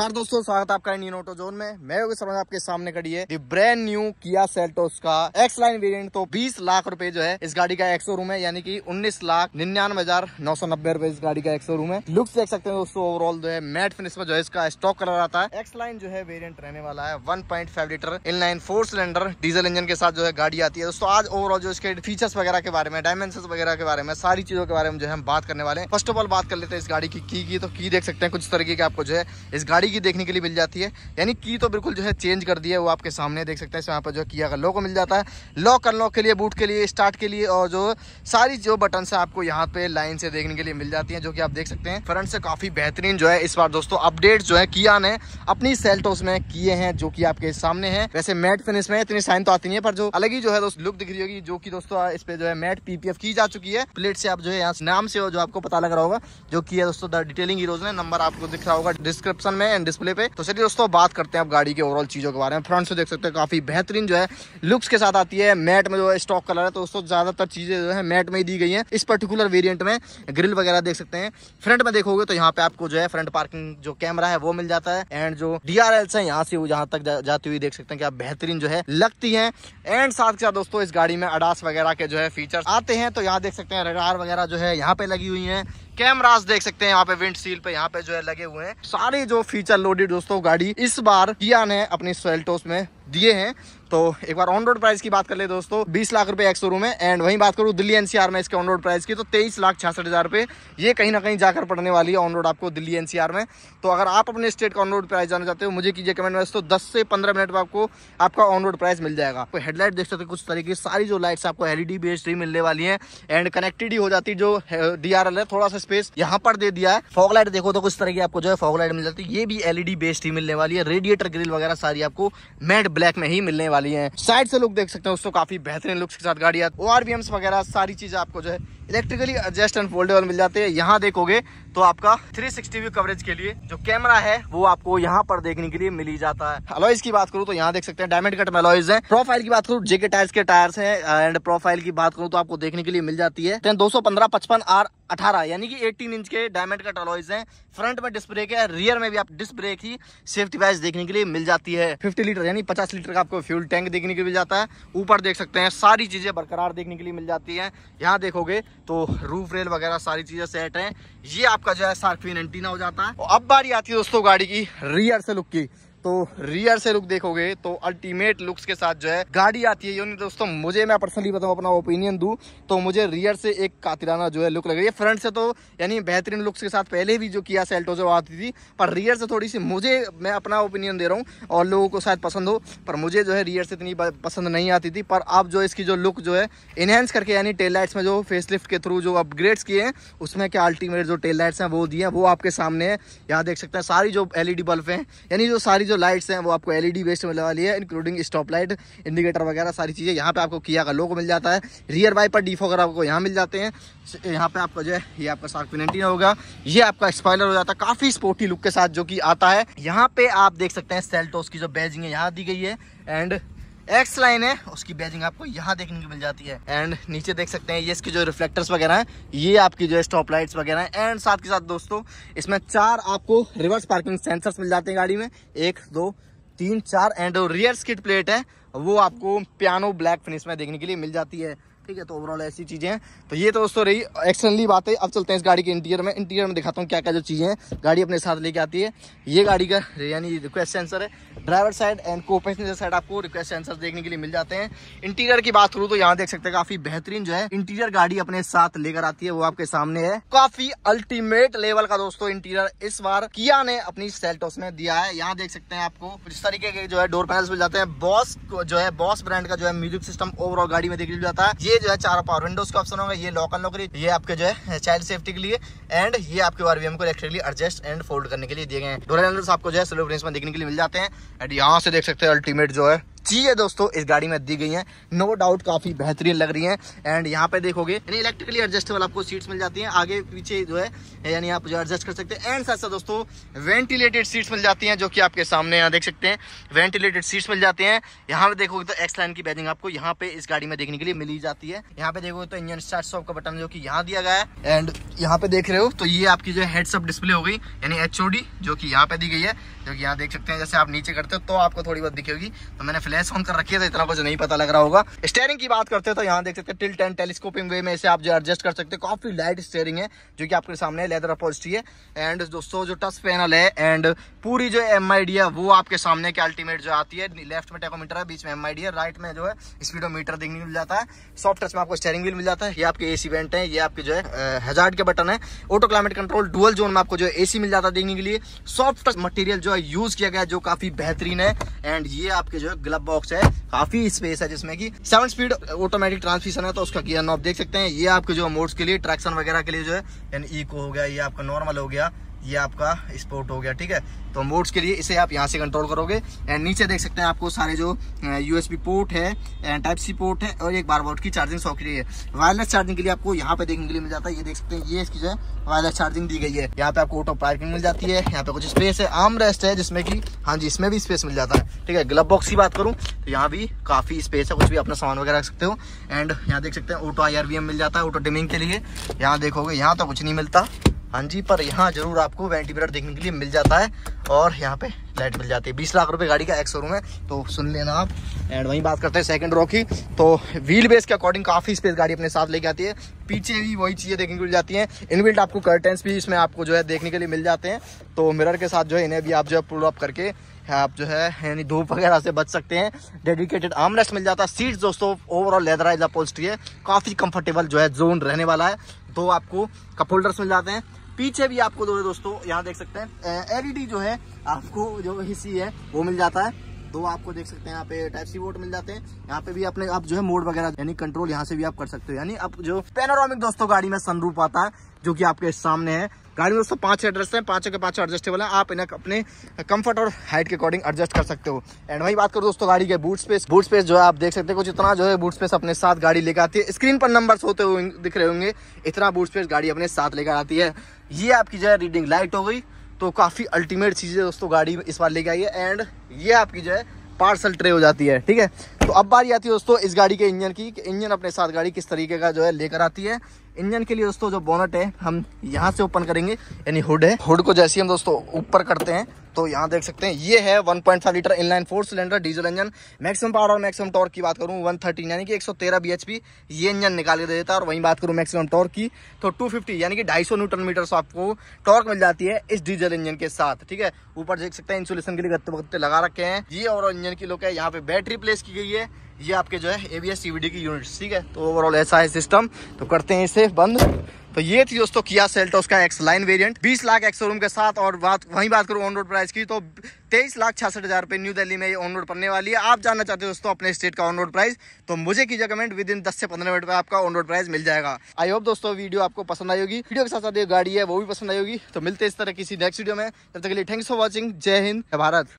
नमस्कार दोस्तों स्वागत है आपका इंडियन ऑटो जोन में मैं योगी शर्मा आपके सामने खड़ी है the brand new Kia Seltos का एक्स लाइन वेरिएंट तो 20 लाख रुपए जो है इस गाड़ी का एक्सो रूम है यानी कि 19 लाख निन्यानवे हजार नौ सौ नब्बे रूपए इस गाड़ी का एक्सो रूम है लुक्स देख सकते हैं दोस्तों ओवरऑल जो है मैट फिनिश में जो है इसका स्टॉक कलर आता है एक्स लाइन जो है वेरियंट रहने वाला है one litre in line four cylinder diesel engine के साथ जो है गाड़ी आती है दोस्तों आज ओवरऑल जो इसके फीचर्स वगैरह के बारे में डायमेंशन वगैरह के बारे में सारी चीजों के बारे में जो है हम बात करने वाले हैं फर्स्ट ऑफ ऑल बात कर लेते हैं इस गाड़ी की की तो की देख सकते हैं कुछ तरीके की आपको जो है इस गाड़ी गाड़ी की देखने के लिए मिल जाती है यानी की तो बिल्कुल जो है चेंज कर दिया है वो आपके सामने देख सकते हैं यहाँ पर जो किया का लोगो मिल जाता है लॉक अनलॉक के लिए बूट के लिए स्टार्ट के लिए और जो सारी जो बटन है आपको यहाँ पे लाइन से देखने के लिए मिल जाती है जो कि आप देख सकते हैं फ्रंट से काफी बेहतरीन जो है इस बार दोस्तों अपडेट जो है किया ने अपनी सेल्टोस में किए हैं जो की आपके सामने है वैसे मैट फिनिश में इतनी साइन तो आती नहीं है पर जो अलग ही जो है दोस्त लुक दिख रही होगी जो की दोस्तों इस पे जो है मैट पीपीएफ की जा चुकी है प्लेट से आप जो है यहाँ नाम से जो आपको पता लग रहा होगा जो की है दोस्तों द डिटेलिंग हीरोज ने नंबर आपको दिख रहा होगा डिस्क्रिप्शन में हैं डिस्प्ले पे तो चलिए दोस्तों बात करते हैं आप गाड़ी के ओवरऑल चीज़ों के बारे में फ्रंट से देख सकते हैं काफ़ी बेहतरीन जो है लुक्स के साथ आती है मैट में जो है स्टॉक कलर है तो दोस्तों ज़्यादातर चीज़ें जो है मैट में ही दी गई है इस पर्टिकुलर वेरियंट में ग्रिल वगैरह देख सकते हैं फ्रंट में देखोगे तो यहाँ पे आपको जो है फ्रंट पार्किंग जो कैमरा है वो मिल जाता है एंड जो डी आर एल्स है यहाँ से वो जहाँ तक जाती हुई देख सकते हैं कि आप बेहतरीन जो है लगती है एंड साथ के साथ दोस्तों इस गाड़ी में अडास वगैरह के जो है फीचर आते हैं तो यहाँ देख सकते हैं रडार वगैरह जो है यहाँ पे लगी हुई है कैमरास देख सकते हैं यहाँ पे विंड सील पे यहाँ पे जो है लगे हुए हैं सारे जो फीचर लोडेड दोस्तों गाड़ी इस बार किया ने अपनी स्वेल्टोस में दिए हैं तो एक बार ऑन रोड प्राइस की बात कर ले दोस्तों 20 लाख रुपए एक शोरूम है एंड वहीं बात करूँ दिल्ली एनसीआर में इसके ऑन रोड प्राइस की तो तेईस लाख छियासठ हज़ार रुपए ये कहीं ना कहीं जाकर पड़ने वाली है ऑन रोड आपको दिल्ली एनसीआर में तो अगर आप अपने स्टेट का ऑन रोड प्राइस जाना चाहते हो मुझे कीजिए कमेंट में तो दस से पंद्रह मिनट में आपको आपका ऑन रोड प्राइस मिल जाएगा आपको हेडलाइट देख सकते कुछ तरीके सारी जो लाइट्स आपको एलईडी बेस्ड e ही मिलने वाली है एंड कनेक्टेड ही हो जाती जो डी है थोड़ा सा स्पेस यहाँ पर दे दिया है फॉगलाइट देखो तो कुछ तरह की आपको जो है फॉगलाइट मिल जाती है ये भी एलईडी बेस्ड ही मिलने वाली है रेडिएटर ग्रिल वगैरह सारी आपको मेट ब्लैक में ही मिलने वाली है साइड से लुक देख सकते हैं उसको काफी बेहतरीन लुक्स के साथ गाड़ी आती है वगैरह सारी चीज आपको जो है इलेक्ट्रिकली एडजस्ट एंड फोल्डेबल मिल जाते हैं यहाँ देखोगे तो आपका 360 व्यू कवरेज के लिए जो कैमरा है वो आपको यहाँ पर देखने के लिए मिल ही जाता है अलॉयज की बात करूँ तो यहाँ देख सकते हैं डायमंड कट मेलॉयज है प्रोफाइल की बात करूँ जेके टायर्स के टायर्स है एंड प्रोफाइल की बात करूँ तो आपको देखने के लिए मिल जाती है दो सौ पंद्रह पचपन आर अठारह यानी कि 18 इंच के डायमंड कट अलॉयज है फ्रंट में डिस्क ब्रेक है रियर में भी आप डिस्क ब्रेक ही सेफ्टी वाइज देखने के लिए मिल जाती है 50 लीटर यानी 50 लीटर का आपको फ्यूल टैंक देखने के लिए मिल जाता है ऊपर देख सकते हैं सारी चीज़ें बरकरार देखने के लिए मिल जाती है यहाँ देखोगे तो रूफ रेल वगैरह सारी चीज़ें सेट है ये आप आपका जो है सार्फिन एंटीना हो जाता है और अब बारी आती है दोस्तों गाड़ी की रियर से लुक की तो रियर से लुक देखोगे तो अल्टीमेट लुक्स के साथ जो है गाड़ी आती है यानी दोस्तों मुझे मैं पर्सनली बताऊँ अपना ओपिनियन दूँ तो मुझे रियर से एक कातिराना जो है लुक लग रही है फ्रंट से तो यानी बेहतरीन लुक्स के साथ पहले भी जो किया सेल्टो जो आती थी पर रियर से थोड़ी सी मुझे मैं अपना ओपिनियन दे रहा हूँ और लोगों को शायद पसंद हो पर मुझे जो है रियर से इतनी पसंद नहीं आती थी पर अब जो इसकी जो लुक जो है इनहेंस करके यानी टेल लाइट्स में जो फेस लिफ्ट के थ्रू जो अपग्रेड्स किए हैं उसमें क्या अल्टीमेट जो टेल लाइट्स हैं वो दिए हैं वो आपके सामने है यहाँ देख सकते हैं सारी जो एलईडी बल्ब हैं यानी जो सारी जो लाइट्स हैं वो आपको एलईडी बेस्ड मिलने वाली है इंक्लूडिंग स्टॉप लाइट इंडिकेटर वगैरह सारी चीज़ें यहाँ पे आपको किया का लोगो मिल जाता है रियर वाइपर डीफोगर आपको यहाँ मिल जाते हैं यहाँ पे आपका जो है ये आपका साफ पिनेटी होगा ये आपका एक्सपायलर हो जाता है काफ़ी स्पोर्टी लुक के साथ जो कि आता है यहाँ पे आप देख सकते हैं सेल्टोस की जो बैजिंग है यहाँ दी गई है एंड एक्स लाइन है उसकी बैजिंग आपको यहाँ देखने को मिल जाती है एंड नीचे देख सकते हैं ये इसके जो रिफ्लेक्टर्स वगैरह हैं ये आपकी जो है स्टॉप लाइट्स वगैरह हैं एंड साथ के साथ दोस्तों इसमें चार आपको रिवर्स पार्किंग सेंसर्स मिल जाते हैं गाड़ी में एक दो तीन चार एंड रियर स्किट प्लेट है वो आपको पियानो ब्लैक फिनिश में देखने के लिए मिल जाती है ठीक है तो ओवरऑल ऐसी चीज़ें हैं तो ये तो दोस्तों रही एक्सटर्नली है अब चलते हैं इस गाड़ी के इंटीरियर में इंटीरियर में दिखाता हूँ क्या क्या जो चीज़ें हैं गाड़ी अपने साथ लेके आती है ये गाड़ी का यानी रिक्वेस्ट सेंसर है ड्राइवर साइड एंड को पैसेंजर साइड आपको रिक्वेस्ट सेंसर देखने के लिए मिल जाते हैं इंटीरियर की बात करूँ तो यहाँ देख सकते हैं काफ़ी बेहतरीन जो है इंटीरियर गाड़ी अपने साथ लेकर आती है वो आपके सामने है काफ़ी अल्टीमेट लेवल का दोस्तों इंटीरियर इस बार किया ने अपनी सेल्टोस में दिया है यहाँ देख सकते हैं आपको इस तरीके के जो है डोर पैनल मिल जाते हैं बॉस जो है बॉस ब्रांड का जो है म्यूजिक सिस्टम ओवरऑल गाड़ी में देखने मिल जाता है ये जो है चार पावर विंडोज का ऑप्शन होगा ये लॉक अनलॉक ये आपके जो है चाइल्ड सेफ्टी के लिए एंड ये आपके आरबीएम को इलेक्ट्रिकली एडजस्ट एंड फोल्ड करने के लिए दिए गए हैं डोर हैंडल्स आपको जो है स्लो में देखने के लिए मिल जाते हैं एंड यहाँ से देख सकते हैं अल्टीमेट जो है चीज़ें दोस्तों इस गाड़ी में दी गई हैं नो डाउट काफ़ी बेहतरीन लग रही हैं एंड यहाँ पे देखोगे यानी इलेक्ट्रिकली एडजस्टेबल आपको सीट्स मिल जाती हैं आगे पीछे जो है यानी आप जो एडजस्ट कर सकते हैं एंड साथ साथ दोस्तों वेंटिलेटेड सीट्स मिल जाती हैं जो कि आपके सामने यहाँ देख सकते हैं वेंटिलेटेड सीट्स मिल जाते हैं यहाँ पे देखोगे तो एक्स लाइन की बैजिंग आपको यहाँ पे इस गाड़ी में देखने के लिए मिली जाती है यहाँ पे देखोगे तो इंजन स्टार्ट स्टॉप का बटन जो की यहाँ दिया गया है एंड यहाँ पे देख रहे हो तो ये आपकी जो है हेडसअप डिस्प्ले हो गई यानी एच जो की यहाँ पे दी गई है जो की यहाँ देख सकते हैं जैसे आप नीचे करते हो तो आपको थोड़ी बहुत दिखेगी तो मैंने लेस ऑन कर रखी है तो इतना कुछ नहीं पता लग रहा होगा स्टेयरिंग की बात करते हैं तो यहाँ देख सकते हैं टिल टेन टेलीस्कोपिंग वे में इसे आप जो एडजस्ट कर सकते हैं काफी लाइट स्टेयरिंग है जो कि आपके सामने लेदर अपोस्टी है एंड दोस्तों जो टच पैनल है एंड पूरी जो एम है वो आपके सामने के अल्टीमेट जो आती है लेफ्ट में टेकोमीटर है बीच में एम है राइट में जो है स्पीडोमीटर देखने मिल जाता है सॉफ्ट टच में आपको स्टेयरिंग व्हील मिल जाता है ये आपके एसी वेंट है ये आपके जो है हजार के बटन है auto climate control dual zone में आपको जो एसी मिल जाता है देखने के लिए सॉफ्ट टच मटेरियल जो है यूज किया गया जो काफी बेहतरीन है एंड ये आपके जो है ग्लब बॉक्स है काफी स्पेस है जिसमें की सेवन स्पीड ऑटोमेटिक ट्रांसमिशन है तो उसका गियर नॉब देख सकते हैं ये आपके जो मोड्स के लिए ट्रैक्शन वगैरह के लिए जो है इको हो गया ये आपका नॉर्मल हो गया ये आपका स्पोर्ट हो गया ठीक है तो मोड्स के लिए इसे आप यहाँ से कंट्रोल करोगे एंड नीचे देख सकते हैं आपको सारे जो यूएसबी पोर्ट है एंड टाइप सी पोर्ट है और एक बार वोट की चार्जिंग सॉकेट है वायरलेस चार्जिंग के लिए आपको यहाँ पे देखने के लिए मिल जाता है ये देख सकते हैं ये इसकी जो है वायरलेस चार्जिंग दी गई है यहाँ पे आपको ऑटो पार्किंग मिल जाती है यहाँ पे कुछ स्पेस है आम रेस्ट है जिसमें की हाँ जी इसमें भी स्पेस मिल जाता है ठीक है ग्लब बॉक्स की बात करूँ तो यहाँ भी काफी स्पेस है कुछ भी अपना सामान वगैरह रख सकते हो एंड यहाँ देख सकते हैं ऑटो आई मिल जाता है ऑटो डिमिंग के लिए यहाँ देखोगे यहाँ तो कुछ नहीं मिलता हाँ जी पर यहाँ जरूर आपको वेंटिलेटर देखने के लिए मिल जाता है और यहाँ पे लाइट मिल जाती है बीस लाख रुपए गाड़ी का एक्स शोरूम है तो सुन लेना आप एंड वहीं बात करते हैं सेकंड रो की तो व्हील बेस के अकॉर्डिंग काफ़ी स्पेस गाड़ी अपने साथ लेके आती है पीछे भी वही चीज़ें देखने को मिल जाती हैं इनबिल्ट आपको कर्टेंस भी इसमें आपको जो है देखने के लिए मिल जाते हैं तो मिरर के साथ जो है इन्हें भी आप जो है पुल अप करके आप जो है यानी धूप वगैरह से बच सकते हैं डेडिकेटेड आर्मरेस्ट मिल जाता है सीट्स दोस्तों ओवरऑल लेदराइज अपोस्ट्री है काफ़ी कंफर्टेबल जो है जोन रहने वाला है दो आपको कप होल्डर्स मिल जाते हैं पीछे भी आपको दो दोस्तों यहाँ देख सकते हैं एलईडी जो है आपको जो हिस्सी है वो मिल जाता है दो आपको देख सकते हैं यहाँ पे टाइप सी बोर्ड मिल जाते हैं यहाँ पे भी अपने आप जो है मोड वगैरह यानी कंट्रोल यहाँ से भी आप कर सकते हो यानी आप जो पेनोरामिक दोस्तों गाड़ी में सनरूप आता है जो कि आपके सामने है गाड़ी में दोस्तों पांच एड्रेस हैं पांचों के पांचों एडजस्टेबल है आप इन्हें अपने कंफर्ट और हाइट के अकॉर्डिंग एडजस्ट कर सकते हो एंड वही बात करो दोस्तों गाड़ी के बूट स्पेस बूट स्पेस जो है आप देख सकते हो कुछ इतना जो है बूट स्पेस अपने साथ गाड़ी लेकर आती है स्क्रीन पर नंबर होते हुए दिख रहे होंगे इतना बूट स्पेस गाड़ी अपने साथ लेकर आती है ये आपकी जो है रीडिंग लाइट हो गई तो काफ़ी अल्टीमेट चीज़ें दोस्तों गाड़ी इस बार लेके आई है एंड ये आपकी जो है पार्सल ट्रे हो जाती है ठीक है तो अब बारी आती है दोस्तों इस गाड़ी के इंजन की कि इंजन अपने साथ गाड़ी किस तरीके का जो है लेकर आती है इंजन के लिए दोस्तों जो बोनट है हम यहाँ से ओपन करेंगे यानी हुड है हुड को जैसे हम दोस्तों ऊपर करते हैं तो यहाँ देख सकते हैं ये है 1.5 litre inline four cylinder diesel engine maximum power और मैक्सिमम टॉर्क की बात करूँ 113 यानी कि 113 बीएचपी ये इंजन निकाल के देता है और वहीं बात करूँ मैक्सिमम टॉर्क की तो 250 यानी कि 250 न्यूटन मीटर आपको टॉर्क मिल जाती है इस डीजल इंजन के साथ ठीक है ऊपर देख सकते हैं इंसुलेशन के लिए गत्ते वत्ते लगा रखे हैं ये और इंजन की लोग है यहाँ पे बैटरी प्लेस की गई है ये आपके जो है ए बी एस की यूनिट ठीक है तो ओवरऑल ऐसा है सिस्टम तो करते हैं इसे बंद तो ये थी दोस्तों किया सेल्टोस उसका X line variant 20 lakh ex room के साथ और बात वहीं बात करूँ ऑन रोड प्राइस की तो तेईस लाख छियासठ हज़ार रुपये न्यू दिल्ली में ये ऑन रोड पड़ने वाली है आप जानना चाहते हो दोस्तों अपने स्टेट का ऑन रोड प्राइस तो मुझे कीजिए कमेंट विद इन दस से पंद्रह मिनट में आपका ऑन रोड प्राइस मिल जाएगा आई होप दोस्तों वीडियो आपको पसंद आई होगी वीडियो के साथ साथ ये गाड़ी है वो भी पसंद आई होगी तो मिलते इस तरह किसी नेक्स्ट वीडियो में तब तक के लिए थैंक्स फॉर वॉचिंग जय हिंद भारत